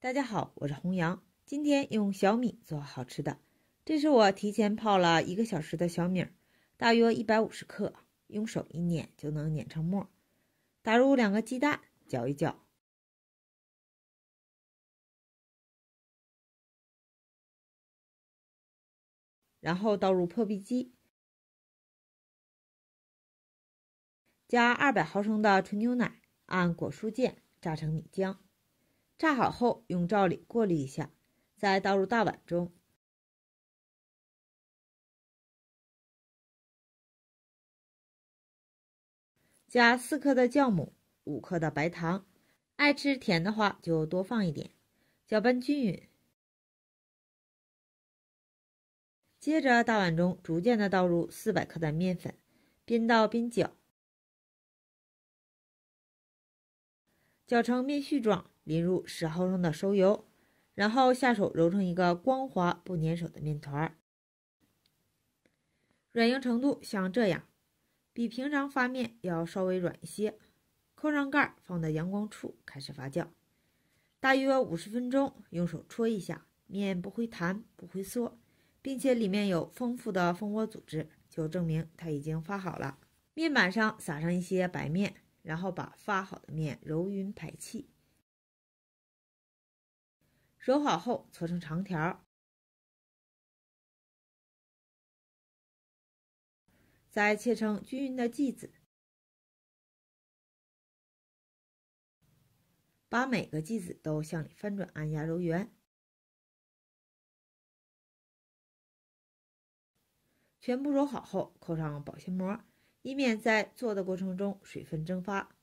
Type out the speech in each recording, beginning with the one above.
大家好，我是红阳。今天用小米做好吃的。这是我提前泡了一个小时的小米，大约一百五十克，用手一捻就能碾成沫。打入两个鸡蛋，搅一搅，然后倒入破壁机，加二百毫升的纯牛奶，按果蔬键榨成米浆。榨好后，用笊篱过滤一下，再倒入大碗中，加四克的酵母、五克的白糖。爱吃甜的话就多放一点，搅拌均匀。接着，大碗中逐渐的倒入四百克的面粉，边倒边搅，搅成面絮状。淋入十毫升的熟油，然后下手揉成一个光滑不粘手的面团，软硬程度像这样，比平常发面要稍微软一些。扣上盖儿，放到阳光处开始发酵，大约五十分钟，用手戳一下，面不会弹，不会缩，并且里面有丰富的蜂窝组织，就证明它已经发好了。面板上撒上一些白面，然后把发好的面揉匀排气。揉好后搓成长条，再切成均匀的剂子，把每个剂子都向里翻转按压揉圆。全部揉好后，扣上保鲜膜，以免在做的过程中水分蒸发。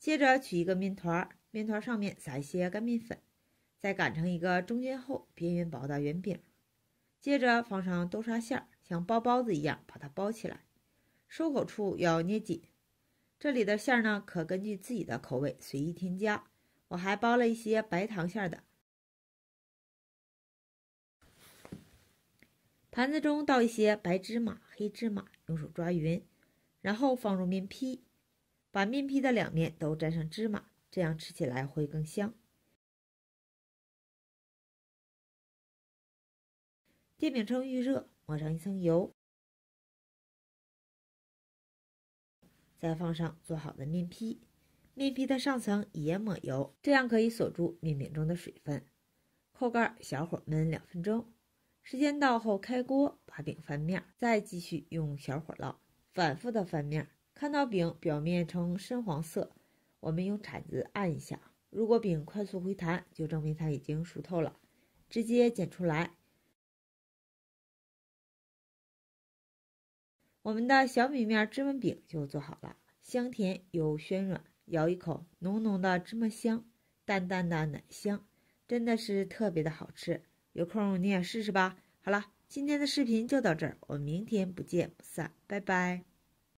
接着取一个面团，面团上面撒一些干面粉。再擀成一个中间厚、边缘薄的圆饼，接着放上豆沙馅儿，像包包子一样把它包起来，收口处要捏紧。这里的馅儿呢，可根据自己的口味随意添加。我还包了一些白糖馅儿的。盘子中倒一些白芝麻、黑芝麻，用手抓匀，然后放入面坯，把面坯的两面都沾上芝麻，这样吃起来会更香。电饼铛预热，抹上一层油，再放上做好的面皮，面皮的上层也抹油，这样可以锁住面饼中的水分。扣盖，小火焖两分钟。时间到后开锅，把饼翻面，再继续用小火烙，反复的翻面。看到饼表面呈深黄色，我们用铲子按一下，如果饼快速回弹，就证明它已经熟透了，直接剪出来。我们的小米面芝麻饼就做好了，香甜又暄软，咬一口，浓浓的芝麻香，淡淡的奶香，真的是特别的好吃。有空你也试试吧。好了，今天的视频就到这儿，我们明天不见不散，拜拜。